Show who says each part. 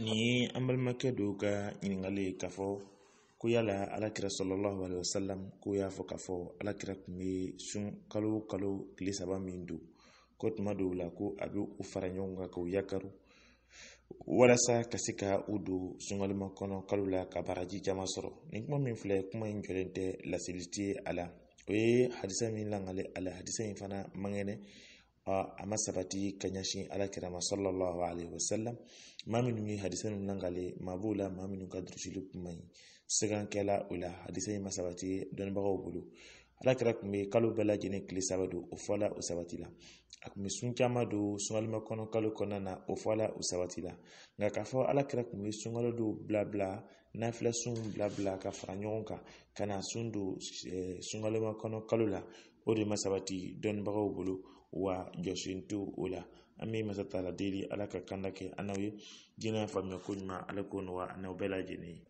Speaker 1: ni ye an balimakɛ dow ka ɲiningali ye k'a fɔ ko yala alakira sallallahu alaihi wasallam ko y'a fɔ k'a fɔ alakira tun be sun kalo kalo kile saba min don ko tuma dow la ko a be u fara ɲɔgɔn ka k'u yakaru walasa ka se ka u don sungalima kɔnɔ kalo la ka baraji caman sɔrɔ nin kuma min filɛ kuma ɲi jɔlen tɛ laselitiye a la o ye hadisa min langale a la hadisa yin fana mangɛnɛ a amasabati ka ɲɛsin alakirama sallallahu alaihi wasallam maa minnu ye hadisa ninnu lankale maa b'o la maa minnu ka durusili kun man ɲi o la hadisa yi ma sabati dɔnnibagaw bolo ala kɛra tun bɛ kalo bɛɛ lajɛlen saba don o fɔla o sabati la a tun bɛ sun caman don sunkalima kalo kɔnɔna na o fɔla o sabati la nka k'a fɔ ala kɛra tun bɛ sunkalo dɔw nafila sun bilabila ka fara ɲɔgɔn kan ka na sun don sunkalima kalo la o de ma sabati dɔnnibagaw bolo wa jɔsen to o la an bɛ masa ta deli ala ka kanda kɛ an n'aw ye diinɛ faamuya ko ɲuman ala k'o nɔgɔya an n'aw bɛɛ lajɛlen ye